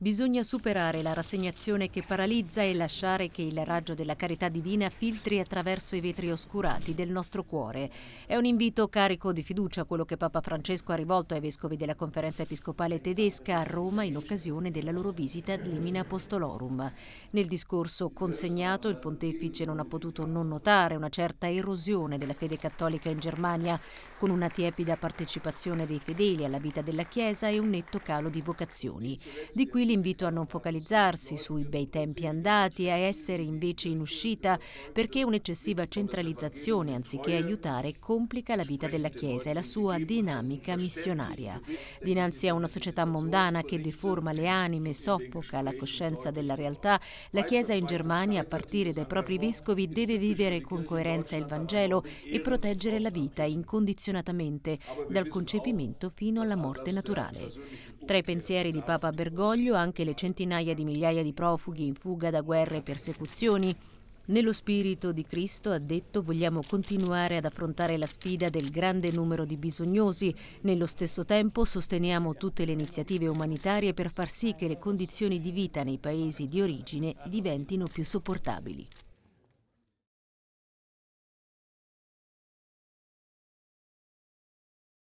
Bisogna superare la rassegnazione che paralizza e lasciare che il raggio della carità divina filtri attraverso i vetri oscurati del nostro cuore. È un invito carico di fiducia quello che Papa Francesco ha rivolto ai vescovi della conferenza episcopale tedesca a Roma in occasione della loro visita ad Limina Apostolorum. Nel discorso consegnato il pontefice non ha potuto non notare una certa erosione della fede cattolica in Germania, con una tiepida partecipazione dei fedeli alla vita della Chiesa e un netto calo di vocazioni. Di qui l'invito a non focalizzarsi sui bei tempi andati e a essere invece in uscita perché un'eccessiva centralizzazione anziché aiutare complica la vita della Chiesa e la sua dinamica missionaria. Dinanzi a una società mondana che deforma le anime, soffoca la coscienza della realtà, la Chiesa in Germania, a partire dai propri vescovi, deve vivere con coerenza il Vangelo e proteggere la vita in condizioni appassionatamente, ah, dal oh, concepimento fino alla morte naturale. Tra i pensieri di Papa Bergoglio anche le centinaia di migliaia di profughi in fuga da guerre e persecuzioni, nello spirito di Cristo, ha detto, vogliamo continuare ad affrontare la sfida del grande numero di bisognosi. Nello stesso tempo sosteniamo tutte le iniziative umanitarie per far sì che le condizioni di vita nei paesi di origine diventino più sopportabili.